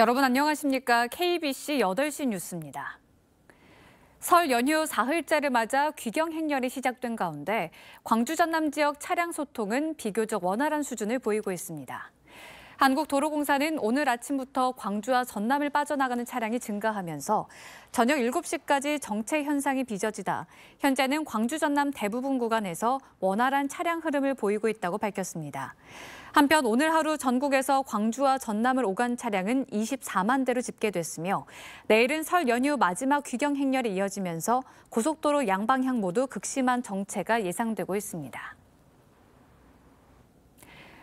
여러분 안녕하십니까? KBC 8시 뉴스입니다. 설 연휴 사흘째를 맞아 귀경 행렬이 시작된 가운데 광주 전남 지역 차량 소통은 비교적 원활한 수준을 보이고 있습니다. 한국도로공사는 오늘 아침부터 광주와 전남을 빠져나가는 차량이 증가하면서 저녁 7시까지 정체 현상이 빚어지다 현재는 광주 전남 대부분 구간에서 원활한 차량 흐름을 보이고 있다고 밝혔습니다. 한편 오늘 하루 전국에서 광주와 전남을 오간 차량은 24만 대로 집계됐으며 내일은 설 연휴 마지막 귀경 행렬이 이어지면서 고속도로 양방향 모두 극심한 정체가 예상되고 있습니다.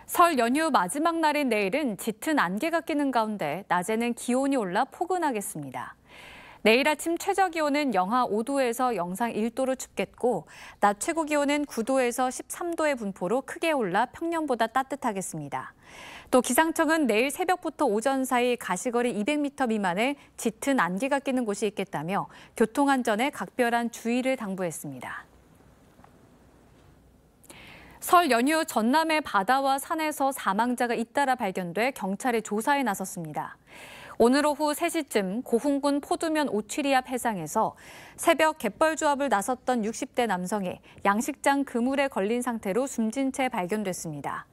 설 연휴 마지막 날인 내일은 짙은 안개가 끼는 가운데 낮에는 기온이 올라 포근하겠습니다. 내일 아침 최저 기온은 영하 5도에서 영상 1도로 춥겠고 낮 최고 기온은 9도에서 13도의 분포로 크게 올라 평년보다 따뜻하겠습니다. 또 기상청은 내일 새벽부터 오전 사이 가시거리 200m 미만의 짙은 안개가 끼는 곳이 있겠다며 교통안전에 각별한 주의를 당부했습니다. 설 연휴 전남의 바다와 산에서 사망자가 잇따라 발견돼 경찰이 조사에 나섰습니다. 오늘 오후 3시쯤 고흥군 포두면 오취리 앞 해상에서 새벽 갯벌조합을 나섰던 60대 남성이 양식장 그물에 걸린 상태로 숨진 채 발견됐습니다.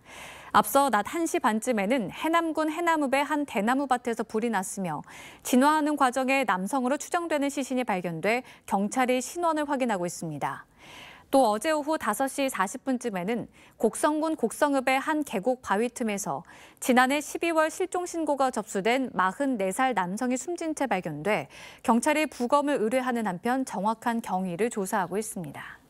앞서 낮 1시 반쯤에는 해남군 해남읍의 한 대나무 밭에서 불이 났으며 진화하는 과정에 남성으로 추정되는 시신이 발견돼 경찰이 신원을 확인하고 있습니다. 또 어제 오후 5시 40분쯤에는 곡성군 곡성읍의 한 계곡 바위 틈에서 지난해 12월 실종 신고가 접수된 44살 남성이 숨진 채 발견돼 경찰이 부검을 의뢰하는 한편 정확한 경위를 조사하고 있습니다.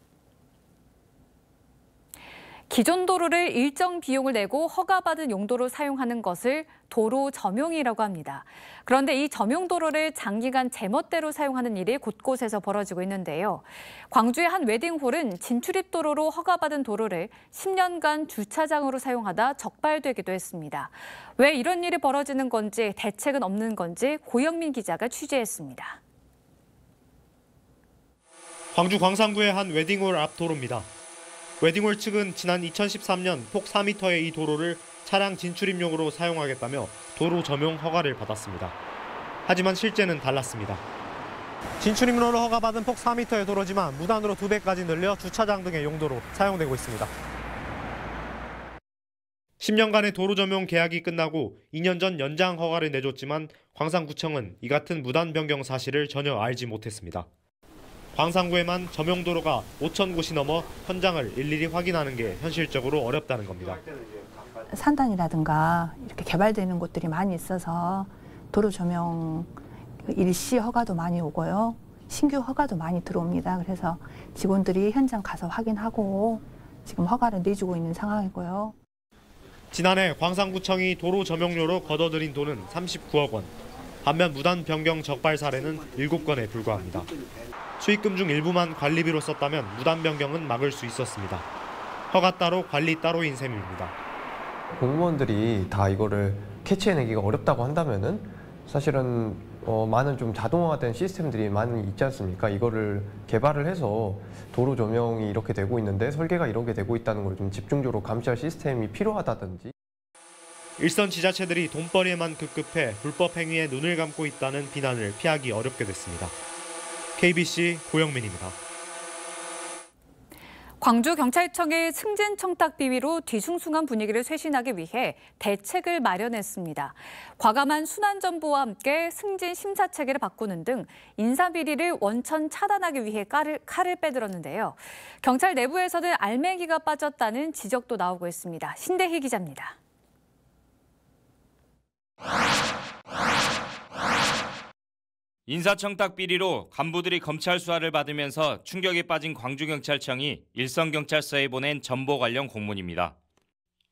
기존 도로를 일정 비용을 내고 허가받은 용도로 사용하는 것을 도로 점용이라고 합니다. 그런데 이 점용 도로를 장기간 제멋대로 사용하는 일이 곳곳에서 벌어지고 있는데요. 광주의 한 웨딩홀은 진출입 도로로 허가받은 도로를 10년간 주차장으로 사용하다 적발되기도 했습니다. 왜 이런 일이 벌어지는 건지 대책은 없는 건지 고영민 기자가 취재했습니다. 광주 광산구의 한 웨딩홀 앞 도로입니다. 웨딩홀 측은 지난 2013년 폭 4m의 이 도로를 차량 진출입용으로 사용하겠다며 도로 점용 허가를 받았습니다. 하지만 실제는 달랐습니다. 진출입로로 허가받은 폭 4m의 도로지만 무단으로 2배까지 늘려 주차장 등의 용도로 사용되고 있습니다. 10년간의 도로 점용 계약이 끝나고 2년 전 연장 허가를 내줬지만 광산구청은 이 같은 무단 변경 사실을 전혀 알지 못했습니다. 광산구에만 점용도로가 5천 곳이 넘어 현장을 일일이 확인하는 게 현실적으로 어렵다는 겁니다. 산단이라든가 이렇게 개발되는 곳들이 많이 있어서 도로 점용 일시 허가도 많이 오고요. 신규 허가도 많이 들어옵니다. 그래서 직원들이 현장 가서 확인하고 지금 허가를 내주고 있는 상황이고요. 지난해 광산구청이 도로 점용료로 걷어들인 돈은 39억 원. 반면 무단 변경 적발 사례는 7건에 불과합니다. 수익금 중 일부만 관리비로 썼다면 무단 변경은 막을 수 있었습니다. 허가 따로 관리 따로인 셈입니다. 공무원들이 다 이거를 캐치해내기가 어렵다고 한다면은 사실은 어, 많은 좀 자동화된 시스템들이 많이 있지 않습니까? 이거를 개발을 해서 도로 조명이 이렇게 되고 있는데 설계가 이렇게 되고 있다는 걸 좀 집중적으로 감시할 시스템이 필요하다든지. 일선 지자체들이 돈벌이에만 급급해 불법 행위에 눈을 감고 있다는 비난을 피하기 어렵게 됐습니다. KBC 고영민입니다. 광주경찰청의 승진청탁 비위로 뒤숭숭한 분위기를 쇄신하기 위해 대책을 마련했습니다. 과감한 순환정보와 함께 승진 심사체계를 바꾸는 등 인사비리를 원천 차단하기 위해 칼을, 칼을 빼들었는데요. 경찰 내부에서는 알맹이가 빠졌다는 지적도 나오고 있습니다. 신대희 기자입니다. 인사청탁 비리로 간부들이 검찰 수사를 받으면서 충격에 빠진 광주경찰청이 일선경찰서에 보낸 전보 관련 공문입니다.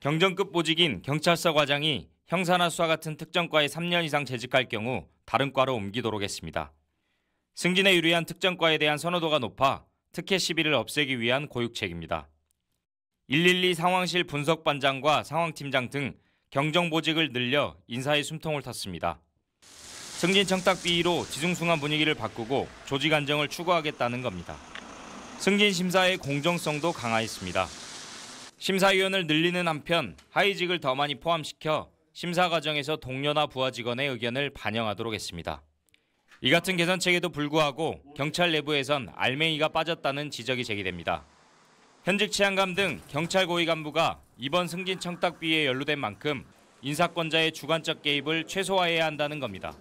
경정급 보직인 경찰서 과장이 형사나 수사 같은 특정과에 3년 이상 재직할 경우 다른 과로 옮기도록 했습니다. 승진에 유리한 특정과에 대한 선호도가 높아 특혜 시비를 없애기 위한 고육책입니다. 112 상황실 분석반장과 상황팀장 등 경정보직을 늘려 인사의 숨통을 탔습니다 승진청탁 비위로 지중숭한 분위기를 바꾸고 조직 안정을 추구하겠다는 겁니다. 승진 심사의 공정성도 강화했습니다. 심사위원을 늘리는 한편 하위직을 더 많이 포함시켜 심사 과정에서 동료나 부하 직원의 의견을 반영하도록 했습니다. 이 같은 개선책에도 불구하고 경찰 내부에선 알맹이가 빠졌다는 지적이 제기됩니다. 현직 치안감 등 경찰 고위 간부가 이번 승진 청탁비에 연루된 만큼 인사권자의 주관적 개입을 최소화해야 한다는 겁니다.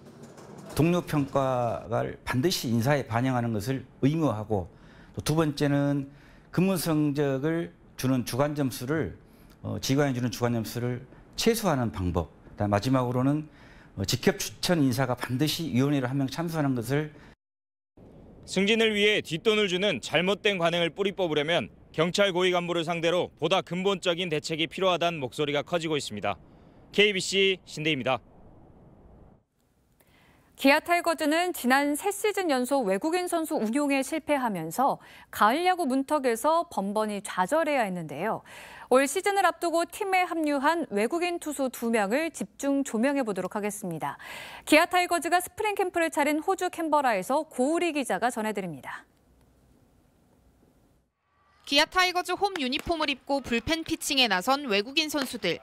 동료 평가를 반드시 인사에 반영하는 것을 의무화하고 두 번째는 근무 성적을 주는 주간 점수를 어, 직원이 주는 주간 점수를 최소화하는 방법. 그다음 마지막으로는 어, 직협 추천 인사가 반드시 위원회를 한명 참수하는 것을 승진을 위해 뒷돈을 주는 잘못된 관행을 뿌리 뽑으려면 경찰 고위 간부를 상대로 보다 근본적인 대책이 필요하다는 목소리가 커지고 있습니다. KBC 신대입니다. 기아 타이거즈는 지난 3시즌 연속 외국인 선수 운용에 실패하면서 가을 야구 문턱에서 번번이 좌절해야 했는데요. 올 시즌을 앞두고 팀에 합류한 외국인 투수 두명을 집중 조명해 보도록 하겠습니다. 기아 타이거즈가 스프링 캠프를 차린 호주 캔버라에서 고우리 기자가 전해드립니다. 기아 타이거즈 홈 유니폼을 입고 불펜 피칭에 나선 외국인 선수들.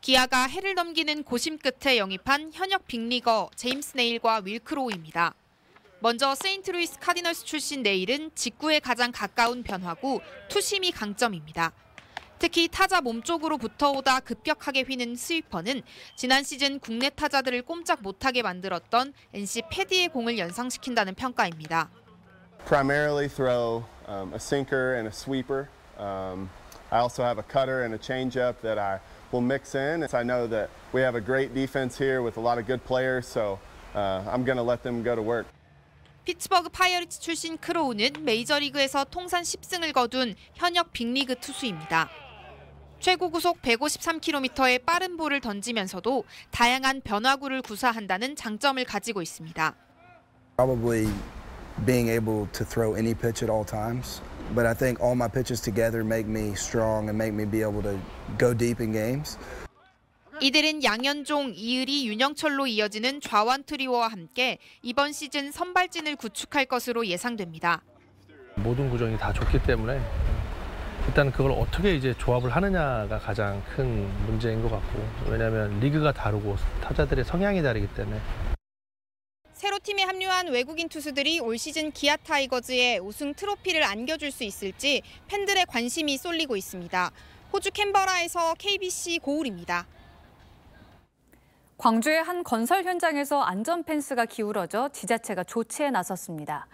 기아가 해를 넘기는 고심 끝에 영입한 현역 빅리거 제임스 네일과 윌크로우입니다. 먼저 세인트루이스 카디널스 출신 네일은 직구에 가장 가까운 변화구 투심이 강점입니다. 특히 타자 몸쪽으로 붙어오다 급격하게 휘는 스위퍼는 지난 시즌 국내 타자들을 꼼짝 못하게 만들었던 NC 패디의 공을 연상시킨다는 평가입니다. Primarily throw um, a sinker and a sweeper. Um, I also have a cutter and a changeup that I will mix in. I know that we have a great defense here with a lot of good players, so uh, I'm going to let them go to work. 피츠버그 파이어리츠 출신 크로우는 메이저리그에서 통산 10승을 거둔 현역 빅리그 투수입니다. 최고 구속 153km의 빠른 볼을 던지면서도 다양한 변화구를 구사한다는 장점을 가지고 있습니다. Probably being able to throw any pitch at all times. But I think all my pitches together make me strong and make me be able to go deep in games. 이들은 양현종, 이을이, 윤영철로 이어지는 좌완 트리오와 함께 이번 시즌 선발진을 구축할 것으로 예상됩니다. 모든 구정이 다 좋기 때문에 일단 그걸 어떻게 이제 조합을 하느냐가 가장 큰 문제인 것 같고 왜냐하면 리그가 다르고 타자들의 성향이 다르기 때문에 팀에 합류한 외국인 투수들이 올 시즌 기아 타이거즈에 우승 트로피를 안겨줄 수 있을지 팬들의 관심이 쏠리고 있습니다. 호주 캔버라에서 KBC 고울입니다. 광주의 한 건설 현장에서 안전 펜스가 기울어져 지자체가 조치에 나섰습니다.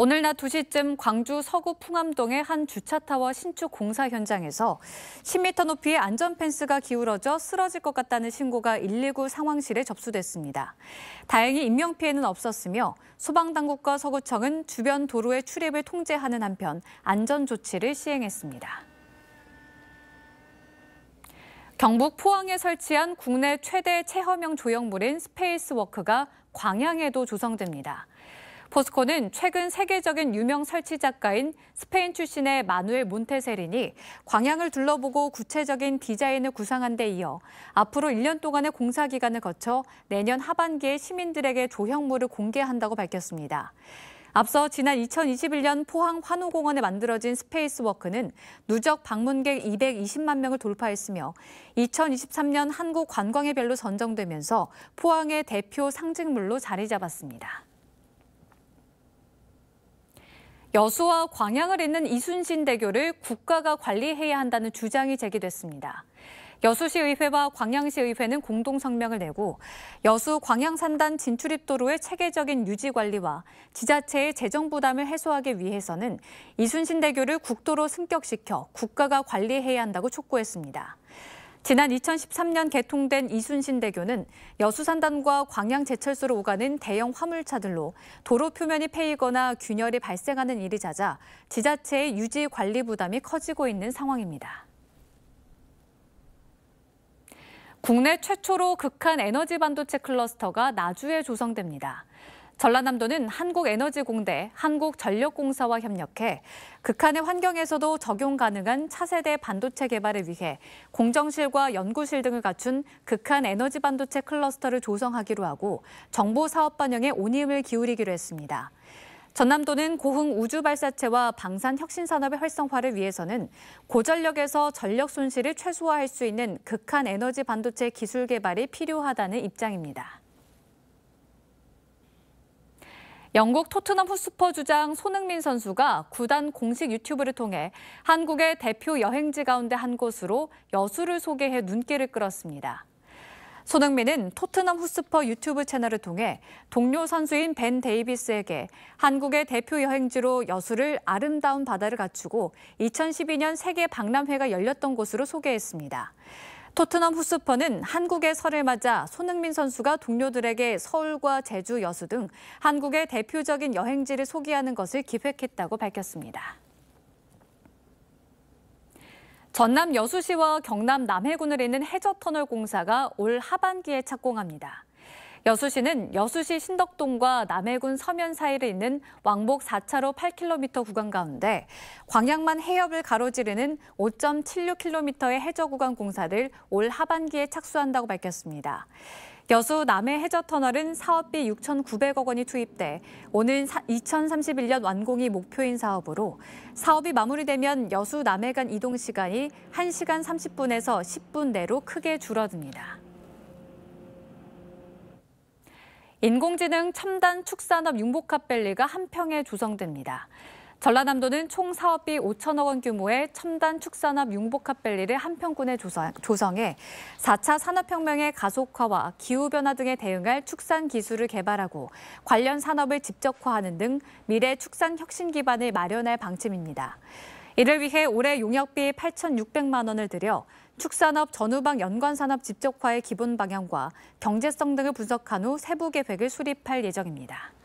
오늘 낮 2시쯤 광주 서구 풍암동의 한 주차타워 신축 공사 현장에서 10m 높이의 안전펜스가 기울어져 쓰러질 것 같다는 신고가 119 상황실에 접수됐습니다. 다행히 인명피해는 없었으며 소방당국과 서구청은 주변 도로의 출입을 통제하는 한편 안전조치를 시행했습니다. 경북 포항에 설치한 국내 최대 체험형 조형물인 스페이스워크가 광양에도 조성됩니다. 포스코는 최근 세계적인 유명 설치 작가인 스페인 출신의 마누엘 몬테세린이 광양을 둘러보고 구체적인 디자인을 구상한 데 이어 앞으로 1년 동안의 공사 기간을 거쳐 내년 하반기에 시민들에게 조형물을 공개한다고 밝혔습니다. 앞서 지난 2021년 포항 환호공원에 만들어진 스페이스워크는 누적 방문객 220만 명을 돌파했으며 2023년 한국 관광의 별로 선정되면서 포항의 대표 상징물로 자리 잡았습니다. 여수와 광양을 잇는 이순신 대교를 국가가 관리해야 한다는 주장이 제기됐습니다. 여수시의회와 광양시의회는 공동 성명을 내고 여수 광양산단 진출입도로의 체계적인 유지 관리와 지자체의 재정 부담을 해소하기 위해서는 이순신 대교를 국도로 승격시켜 국가가 관리해야 한다고 촉구했습니다. 지난 2013년 개통된 이순신 대교는 여수산단과 광양제철소로 오가는 대형 화물차들로 도로 표면이 패이거나 균열이 발생하는 일이 잦아 지자체의 유지 관리 부담이 커지고 있는 상황입니다. 국내 최초로 극한 에너지 반도체 클러스터가 나주에 조성됩니다. 전라남도는 한국에너지공대, 한국전력공사와 협력해 극한의 환경에서도 적용 가능한 차세대 반도체 개발을 위해 공정실과 연구실 등을 갖춘 극한 에너지 반도체 클러스터를 조성하기로 하고 정보 사업 반영에 온힘을 기울이기로 했습니다. 전남도는 고흥 우주발사체와 방산 혁신산업의 활성화를 위해서는 고전력에서 전력 손실을 최소화할 수 있는 극한 에너지 반도체 기술 개발이 필요하다는 입장입니다. 영국 토트넘 후스퍼 주장 손흥민 선수가 구단 공식 유튜브를 통해 한국의 대표 여행지 가운데 한 곳으로 여수를 소개해 눈길을 끌었습니다. 손흥민은 토트넘 후스퍼 유튜브 채널을 통해 동료 선수인 벤 데이비스에게 한국의 대표 여행지로 여수를 아름다운 바다를 갖추고 2012년 세계 박람회가 열렸던 곳으로 소개했습니다. 토트넘 후스퍼는 한국의 설을 맞아 손흥민 선수가 동료들에게 서울과 제주, 여수 등 한국의 대표적인 여행지를 소개하는 것을 기획했다고 밝혔습니다. 전남 여수시와 경남 남해군을 잇는 해저터널 공사가 올 하반기에 착공합니다. 여수시는 여수시 신덕동과 남해군 서면 사이를 잇는 왕복 4차로 8km 구간 가운데 광양만 해협을 가로지르는 5.76km의 해저 구간 공사를 올 하반기에 착수한다고 밝혔습니다. 여수 남해 해저 터널은 사업비 6,900억 원이 투입돼 오는 2031년 완공이 목표인 사업으로 사업이 마무리되면 여수 남해 간 이동 시간이 1시간 30분에서 10분 내로 크게 줄어듭니다. 인공지능 첨단 축산업 융복합밸리가 한평에 조성됩니다. 전라남도는 총 사업비 5천억 원 규모의 첨단 축산업 융복합밸리를 한평군에 조성해 4차 산업혁명의 가속화와 기후변화 등에 대응할 축산 기술을 개발하고 관련 산업을 직접화하는등 미래 축산 혁신 기반을 마련할 방침입니다. 이를 위해 올해 용역비 8,600만 원을 들여 축산업 전후방 연관산업 집적화의 기본 방향과 경제성 등을 분석한 후 세부 계획을 수립할 예정입니다.